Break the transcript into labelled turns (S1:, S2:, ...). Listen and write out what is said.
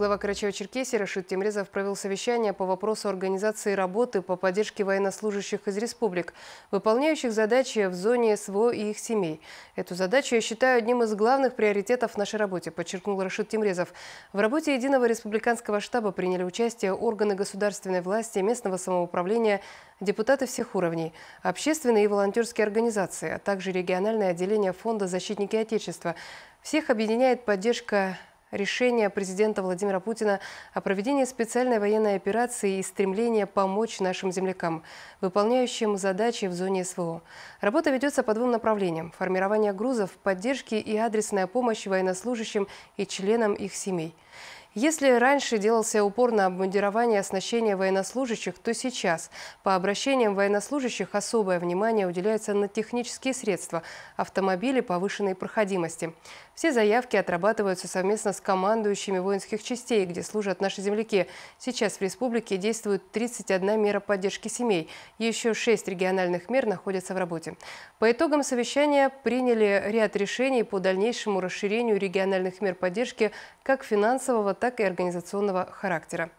S1: Глава Карачаева-Черкесии Рашид Темрезов провел совещание по вопросу организации работы по поддержке военнослужащих из республик, выполняющих задачи в зоне СВО и их семей. Эту задачу я считаю одним из главных приоритетов в нашей работе, подчеркнул Рашид Темрезов. В работе Единого республиканского штаба приняли участие органы государственной власти, местного самоуправления, депутаты всех уровней, общественные и волонтерские организации, а также региональное отделение Фонда «Защитники Отечества». Всех объединяет поддержка решение президента Владимира Путина о проведении специальной военной операции и стремление помочь нашим землякам, выполняющим задачи в зоне СВО. Работа ведется по двум направлениям – формирование грузов, поддержки и адресная помощь военнослужащим и членам их семей. Если раньше делался упор на обмундирование и оснащение военнослужащих, то сейчас по обращениям военнослужащих особое внимание уделяется на технические средства, автомобили повышенной проходимости. Все заявки отрабатываются совместно с командующими воинских частей, где служат наши земляки. Сейчас в республике действует 31 мера поддержки семей. Еще шесть региональных мер находятся в работе. По итогам совещания приняли ряд решений по дальнейшему расширению региональных мер поддержки как финансового, так и организационного характера.